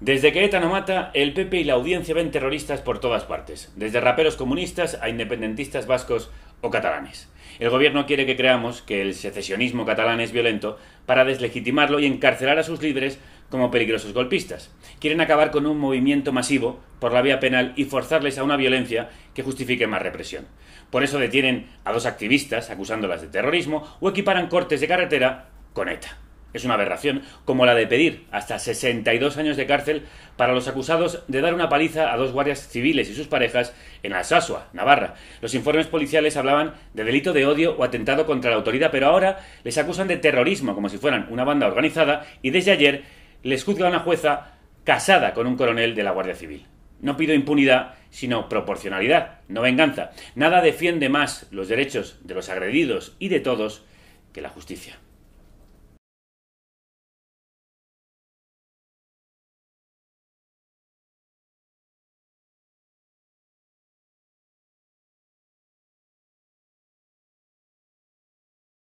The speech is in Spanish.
Desde que ETA no mata, el PP y la audiencia ven terroristas por todas partes, desde raperos comunistas a independentistas vascos o catalanes. El gobierno quiere que creamos que el secesionismo catalán es violento para deslegitimarlo y encarcelar a sus líderes como peligrosos golpistas. Quieren acabar con un movimiento masivo por la vía penal y forzarles a una violencia que justifique más represión. Por eso detienen a dos activistas acusándolas de terrorismo o equiparan cortes de carretera con ETA. Es una aberración, como la de pedir hasta 62 años de cárcel para los acusados de dar una paliza a dos guardias civiles y sus parejas en Alsasua, Navarra. Los informes policiales hablaban de delito de odio o atentado contra la autoridad, pero ahora les acusan de terrorismo, como si fueran una banda organizada, y desde ayer les juzga una jueza casada con un coronel de la Guardia Civil. No pido impunidad, sino proporcionalidad, no venganza. Nada defiende más los derechos de los agredidos y de todos que la justicia.